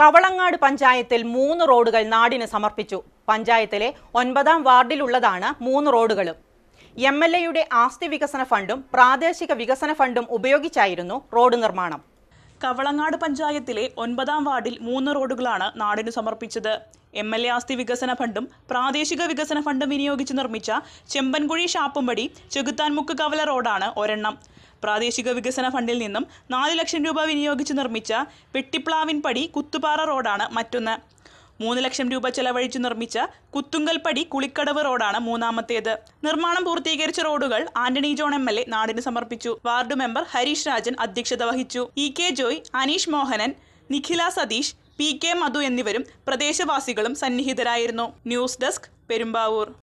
കവളങ്ങാട് പഞ്ചായത്തിൽ മൂന്ന് റോഡുകൾ നാടിന് സമർപ്പിച്ചു പഞ്ചായത്തിലെ ഒൻപതാം വാർഡിലുള്ളതാണ് മൂന്ന് റോഡുകളും എം എൽ എയുടെ ആസ്തി വികസന ഫണ്ടും പ്രാദേശിക വികസന ഫണ്ടും ഉപയോഗിച്ചായിരുന്നു റോഡ് നിർമ്മാണം കവളങ്ങാട് പഞ്ചായത്തിലെ ഒൻപതാം വാർഡിൽ മൂന്ന് റോഡുകളാണ് നാടിന് സമർപ്പിച്ചത് എം എൽ എ ആസ്തി വികസന ഫണ്ടും പ്രാദേശിക വികസന ഫണ്ടും വിനിയോഗിച്ച് നിർമ്മിച്ച ചെമ്പൻകുഴി ഷാപ്പുംപടി ചെകുത്താൻമുക്ക് കവല റോഡാണ് ഒരെണ്ണം പ്രാദേശിക വികസന ഫണ്ടിൽ നിന്നും നാല് ലക്ഷം രൂപ വിനിയോഗിച്ച് നിർമ്മിച്ച വെട്ടിപ്ലാവിൻപടി കുത്തുപാറ റോഡാണ് മറ്റൊന്ന് മൂന്ന് ലക്ഷം രൂപ ചെലവഴിച്ച് നിർമ്മിച്ച കുത്തുങ്കൽപ്പടി കുളിക്കടവ് റോഡാണ് മൂന്നാമത്തേത് നിർമ്മാണം പൂർത്തീകരിച്ച റോഡുകൾ Antony John M L A നാടിന് സമർപ്പിച്ചു വാർഡ് മെമ്പർ ഹരീഷ് രാജൻ അധ്യക്ഷത വഹിച്ചു E K Joy Aneesh Mohanan Nikhila Satheesh P K Madhu എന്നിവരും പ്രദേശവാസികളും സന്നിഹിതരായിരുന്നു ന്യൂസ് ഡെസ്ക് പെരുമ്പാവൂർ